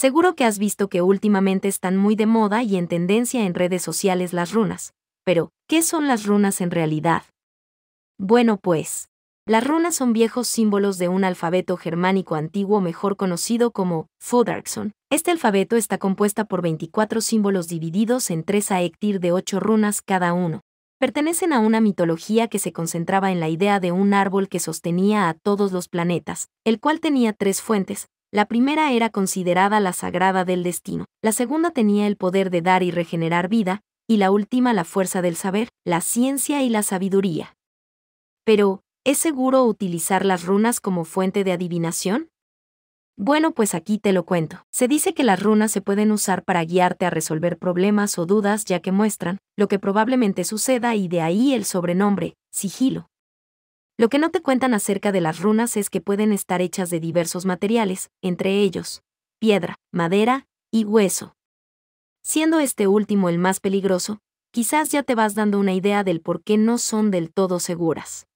Seguro que has visto que últimamente están muy de moda y en tendencia en redes sociales las runas. Pero, ¿qué son las runas en realidad? Bueno pues, las runas son viejos símbolos de un alfabeto germánico antiguo mejor conocido como Fodarkson. Este alfabeto está compuesto por 24 símbolos divididos en tres aectir de 8 runas cada uno. Pertenecen a una mitología que se concentraba en la idea de un árbol que sostenía a todos los planetas, el cual tenía tres fuentes, la primera era considerada la sagrada del destino, la segunda tenía el poder de dar y regenerar vida, y la última la fuerza del saber, la ciencia y la sabiduría. Pero, ¿es seguro utilizar las runas como fuente de adivinación? Bueno, pues aquí te lo cuento. Se dice que las runas se pueden usar para guiarte a resolver problemas o dudas ya que muestran lo que probablemente suceda y de ahí el sobrenombre, sigilo. Lo que no te cuentan acerca de las runas es que pueden estar hechas de diversos materiales, entre ellos piedra, madera y hueso. Siendo este último el más peligroso, quizás ya te vas dando una idea del por qué no son del todo seguras.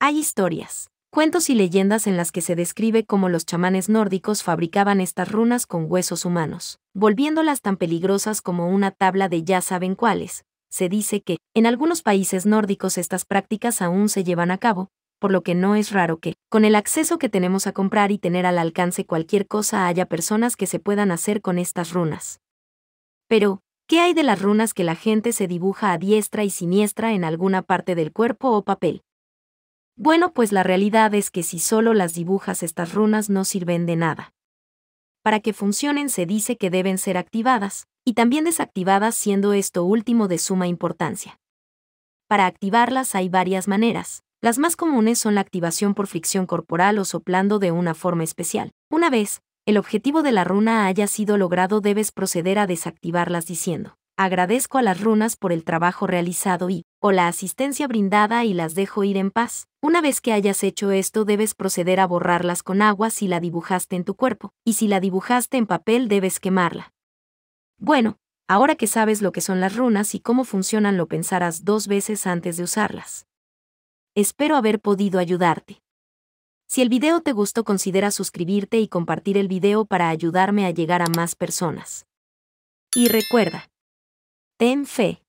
Hay historias, cuentos y leyendas en las que se describe cómo los chamanes nórdicos fabricaban estas runas con huesos humanos, volviéndolas tan peligrosas como una tabla de ya saben cuáles, se dice que, en algunos países nórdicos estas prácticas aún se llevan a cabo, por lo que no es raro que, con el acceso que tenemos a comprar y tener al alcance cualquier cosa, haya personas que se puedan hacer con estas runas. Pero, ¿qué hay de las runas que la gente se dibuja a diestra y siniestra en alguna parte del cuerpo o papel? Bueno, pues la realidad es que si solo las dibujas estas runas no sirven de nada. Para que funcionen se dice que deben ser activadas, y también desactivadas siendo esto último de suma importancia. Para activarlas hay varias maneras. Las más comunes son la activación por fricción corporal o soplando de una forma especial. Una vez el objetivo de la runa haya sido logrado debes proceder a desactivarlas diciendo, agradezco a las runas por el trabajo realizado y, o la asistencia brindada y las dejo ir en paz. Una vez que hayas hecho esto debes proceder a borrarlas con agua si la dibujaste en tu cuerpo, y si la dibujaste en papel debes quemarla. Bueno, ahora que sabes lo que son las runas y cómo funcionan lo pensarás dos veces antes de usarlas. Espero haber podido ayudarte. Si el video te gustó considera suscribirte y compartir el video para ayudarme a llegar a más personas. Y recuerda, ten fe.